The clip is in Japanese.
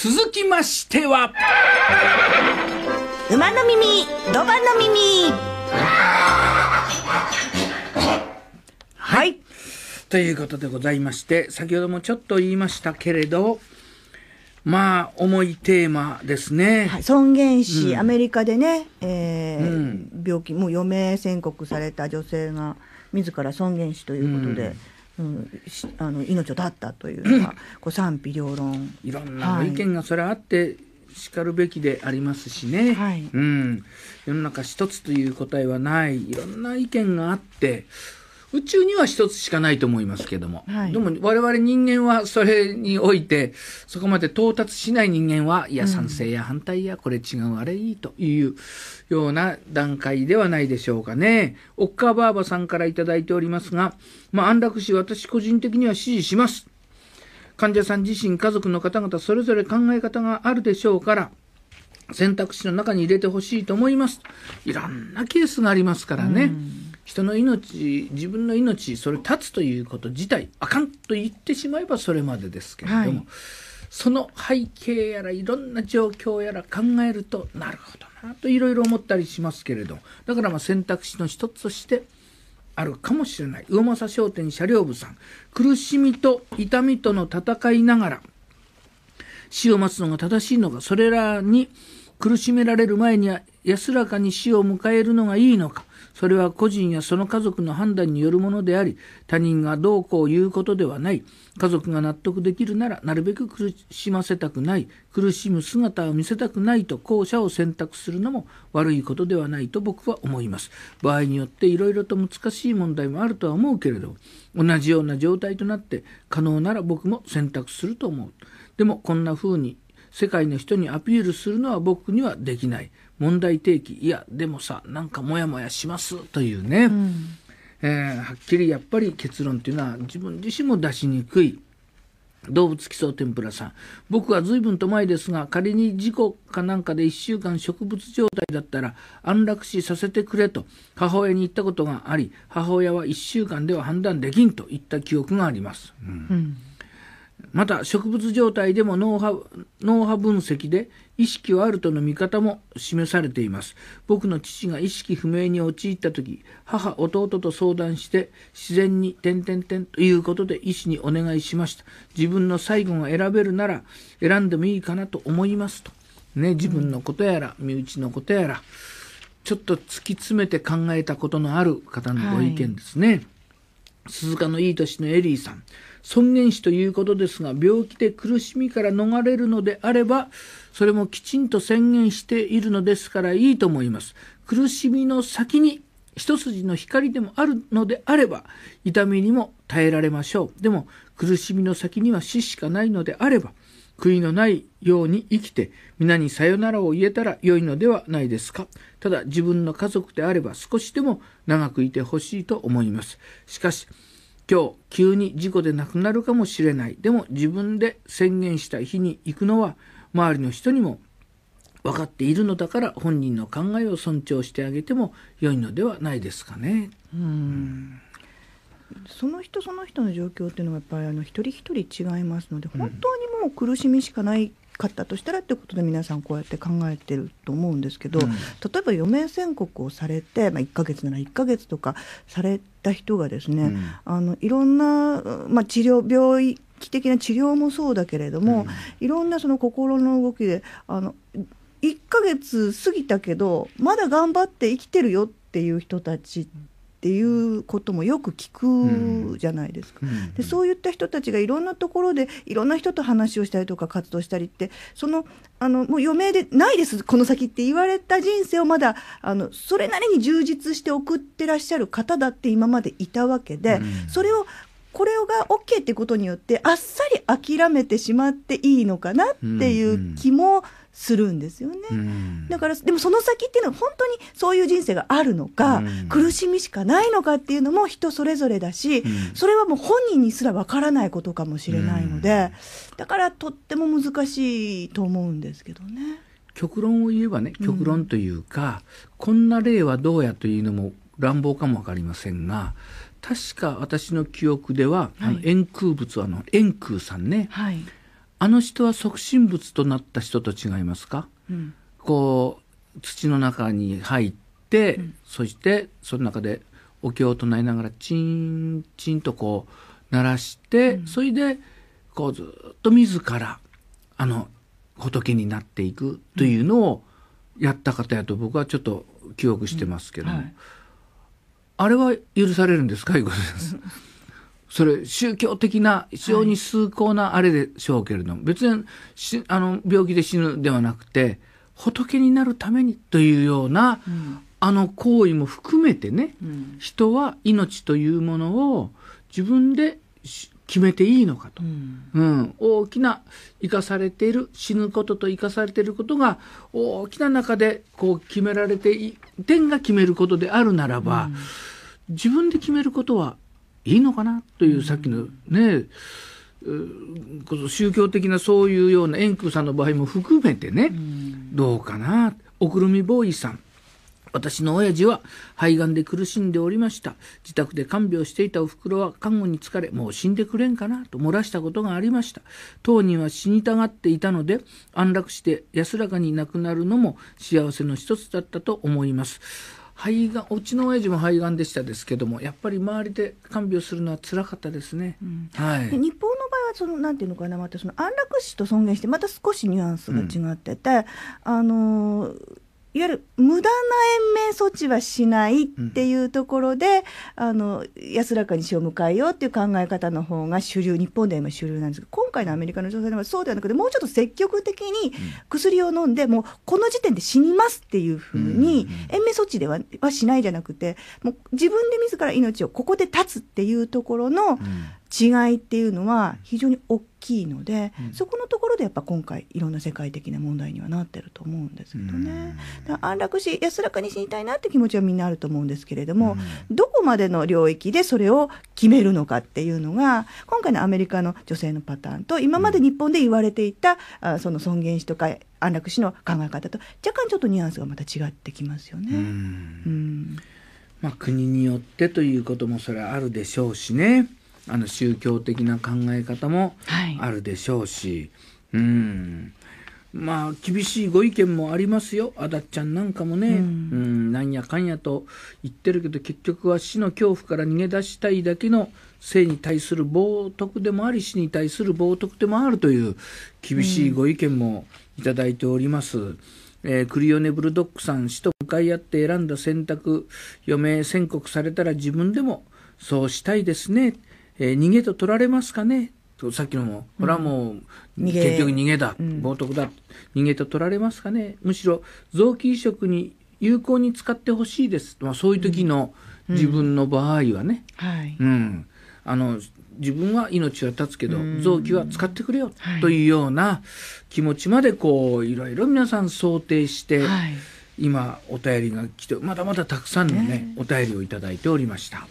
続きましては馬の耳ドバの耳はい、ということでございまして先ほどもちょっと言いましたけれどまあ、重いテーマですね。はい、尊厳死、うん、アメリカでね、えー、うん、病気、もう余命宣告された女性が、自ら尊厳死ということで、うん、あの命を絶ったというのは、こう賛否両論いろんな意見がそれあって、しかるべきでありますしね、はい、うん、世の中一つという答えはないいろんな意見があって宇宙には一つしかないと思いますけども、はい、でも我々人間はそれにおいてそこまで到達しない人間はいや賛成や反対やこれ違うあれいいというような段階ではないでしょうかね。おっかばあばさんから頂いておりますが、まあ、安楽死私個人的には支持します。患者さん自身家族の方々それぞれ考え方があるでしょうから選択肢の中に入れてほしいと思います。いろんなケースがありますからね。うん人の命自分の命それ立つということ自体あかんと言ってしまえばそれまでですけれども、はい、その背景やらいろんな状況やら考えるとなるほどなといろいろ思ったりしますけれどもだからまあ選択肢の一つとしてあるかもしれない魚政商店車両部さん苦しみと痛みとの戦いながら死を待つのが正しいのかそれらに苦しめられる前には安らかに死を迎えるのがいいのかそれは個人やその家族の判断によるものであり、他人がどうこう言うことではない。家族が納得できるなら、なるべく苦しませたくない。苦しむ姿を見せたくないと、後者を選択するのも悪いことではないと僕は思います。場合によっていろいろと難しい問題もあるとは思うけれど、同じような状態となって、可能なら僕も選択すると思う。でも、こんな風に世界の人にアピールするのは僕にはできない。問題提起いやでもさなんかモヤモヤしますというね、うん、えー、はっきりやっぱり結論というのは自分自身も出しにくい。動物基礎天ぷらさん僕は随分と前ですが仮に事故かなんかで1週間植物状態だったら安楽死させてくれと母親に言ったことがあり母親は1週間では判断できんと言った記憶があります、うん、うんまた植物状態でも脳波脳波分析で意識はあるとの見方も示されています僕の父が意識不明に陥った時母弟と相談して自然に点々点ということで医師にお願いしました自分の最後が選べるなら選んでもいいかなと思いますとね自分のことやら、身内のことやらちょっと突き詰めて考えたことのある方のご意見ですね、はい鈴鹿のいい年のエリーさん尊厳死ということですが病気で苦しみから逃れるのであればそれもきちんと宣言しているのですからいいと思います苦しみの先に一筋の光でもあるのであれば痛みにも耐えられましょうでも苦しみの先には死しかないのであれば悔いのないように生きて、皆にさよならを言えたら良いのではないですか。ただ自分の家族であれば少しでも長くいてほしいと思います。しかし、今日急に事故で亡くなるかもしれない。でも自分で宣言した日に行くのは周りの人にも分かっているのだから本人の考えを尊重してあげても良いのではないですかね。うんその人その人の状況っていうのはやっぱりあの一人一人違いますので本当にもう苦しみしかないかったとしたらってことで皆さんこうやって考えてると思うんですけど、うん、例えば余命宣告をされて、まあ、1ヶ月なら1ヶ月とかされた人がですね、うん、あのいろんな、まあ、治療病気的な治療もそうだけれども、うん、いろんなその心の動きであの1ヶ月過ぎたけどまだ頑張って生きてるよっていう人たちっっていうこともよく聞くじゃないですか、うんうん、でそういった人たちがいろんなところでいろんな人と話をしたりとか活動したりってそのあのもう余命でないですこの先って言われた人生をまだあのそれなりに充実して送ってらっしゃる方だって今までいたわけで、うん、それをこれが OK ってことによってあっさり諦めてしまっていいのかなっていう気もするんですよね、うんうん、だからでもその先っていうのは本当にそういう人生があるのか、うん、苦しみしかないのかっていうのも人それぞれだし、それはもう本人にすらわからないことかもしれないので、だからとっても難しいと思うんですけどね。極論を言えばね極論というか、こんな例はどうやというのも乱暴かも分かりませんが確か私の記憶では、はい、あの円空仏はあの円空さんね、はい、あの人は促進仏となった人と違いますか、うん、こう土の中に入って、うん、そしてその中でお経を唱えながらチンチンとこう鳴らして、うん、それでこうずっと自らあの仏になっていくというのをやった方やと僕はちょっと記憶してますけども。はいあれは許されるんですかいうことです。それ宗教的な非常に崇高なあれでしょうけれども、はい、別にあの病気で死ぬではなくて仏になるためにというような、うん、あの行為も含めてね、うん、人は命というものを自分で決めていいのかと、うん、うん、大きな生かされている死ぬことと生かされていることが大きな中でこう決められてい天が決めることであるならば、うん、自分で決めることはいいのかなという、さっきのねこそ宗教的なそういうような円空さんの場合も含めてね、どうかなおくるみボーイさん私の親父は肺がんで苦しんでおりました。自宅で看病していたお袋は看護に疲れ、もう死んでくれんかなと漏らしたことがありました。当人は死にたがっていたので、安楽して安らかに亡くなるのも幸せの一つだったと思います。肺がんうちの親父も肺がんでしたですけどもやっぱり周りで看病するのは辛かったですね、うん、はい、日本の場合はそのなんていうのかなまたその安楽死と尊厳してまた少しニュアンスが違ってて、うん、あのーいわゆる無駄な延命措置はしないっていうところで、うん、あの安らかに死を迎えようっていう考え方の方が主流日本では今主流なんですけど今回のアメリカの女性はそうではなくて、もうちょっと積極的に薬を飲んで、もうこの時点で死にますっていうふうに、延命措置でははしないじゃなくて、もう自分で自ら命をここで絶つっていうところの違いっていうのは、非常に大きいので、うん、そこのところでやっぱ今回、いろんな世界的な問題にはなってると思うんですけどね、うん、安楽死、安らかに死にたいなって気持ちはみんなあると思うんですけれども、うん、どこまでの領域でそれを決めるのかっていうのが、今回のアメリカの女性のパターン観と今まで日本で言われていた、あその尊厳死とか安楽死の考え方と若干ちょっとニュアンスがまた違ってきますよね。うんまあ、国によってということもそれはあるでしょうしねあの宗教的な考え方もあるでしょうし。はい、うんまあ厳しいご意見もありますよあだっちゃんなんかもね、うん、うん、なんやかんやと言ってるけど結局は死の恐怖から逃げ出したいだけの性に対する冒涜でもあり死に対する冒涜でもあるという厳しいご意見もいただいております。うんえー、クリオネ・ブルドックさん死と向かい合って選んだ選択余命宣告されたら自分でもそうしたいですね、えー、逃げと取られますかねさっきのも、これはもう、結局逃げだ、冒涜だ、逃げと取られますかね。むしろ、臓器移植に有効に使ってほしいです。まあ、そういう時の自分の場合はね。うん。あの、自分は命は絶つけど、臓器は使ってくれよ、というような気持ちまで、こう、いろいろ皆さん想定して、今、お便りが来て、まだまだたくさんのね、お便りをいただいておりました。